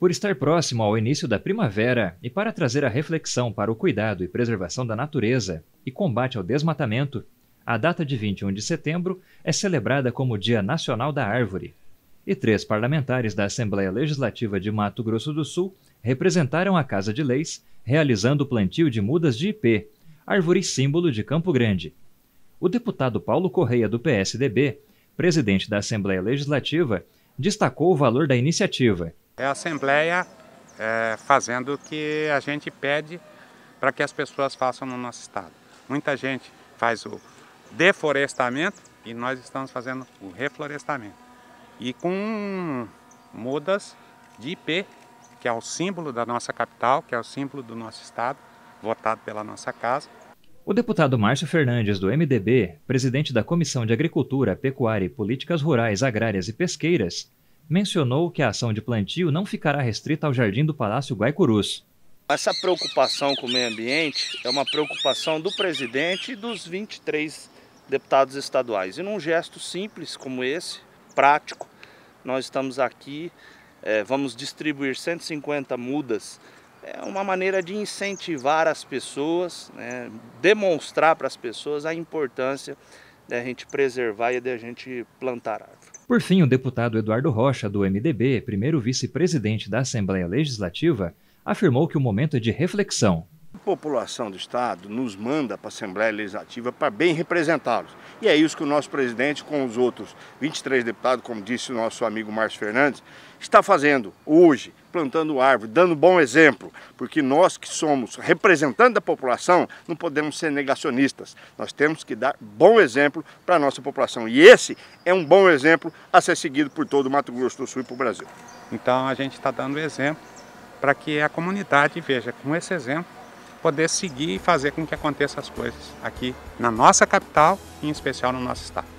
Por estar próximo ao início da primavera e para trazer a reflexão para o cuidado e preservação da natureza e combate ao desmatamento, a data de 21 de setembro é celebrada como Dia Nacional da Árvore. E três parlamentares da Assembleia Legislativa de Mato Grosso do Sul representaram a Casa de Leis, realizando o plantio de mudas de IP, árvore símbolo de Campo Grande. O deputado Paulo Correia, do PSDB, presidente da Assembleia Legislativa, destacou o valor da iniciativa é a Assembleia é, fazendo o que a gente pede para que as pessoas façam no nosso estado. Muita gente faz o deflorestamento e nós estamos fazendo o reflorestamento. E com mudas de IP, que é o símbolo da nossa capital, que é o símbolo do nosso estado, votado pela nossa casa. O deputado Márcio Fernandes, do MDB, presidente da Comissão de Agricultura, Pecuária e Políticas Rurais, Agrárias e Pesqueiras, mencionou que a ação de plantio não ficará restrita ao Jardim do Palácio Guaicurus. Essa preocupação com o meio ambiente é uma preocupação do presidente e dos 23 deputados estaduais. E num gesto simples como esse, prático, nós estamos aqui, é, vamos distribuir 150 mudas. É uma maneira de incentivar as pessoas, né, demonstrar para as pessoas a importância da gente preservar e da gente plantar árvore. Por fim, o deputado Eduardo Rocha, do MDB, primeiro vice-presidente da Assembleia Legislativa, afirmou que o momento é de reflexão a população do Estado nos manda para a Assembleia Legislativa para bem representá-los. E é isso que o nosso presidente, com os outros 23 deputados, como disse o nosso amigo Márcio Fernandes, está fazendo hoje, plantando árvore, dando bom exemplo, porque nós que somos representantes da população não podemos ser negacionistas. Nós temos que dar bom exemplo para a nossa população. E esse é um bom exemplo a ser seguido por todo o Mato Grosso do Sul e para o Brasil. Então a gente está dando exemplo para que a comunidade veja com esse exemplo poder seguir e fazer com que aconteçam as coisas aqui na nossa capital e em especial no nosso estado.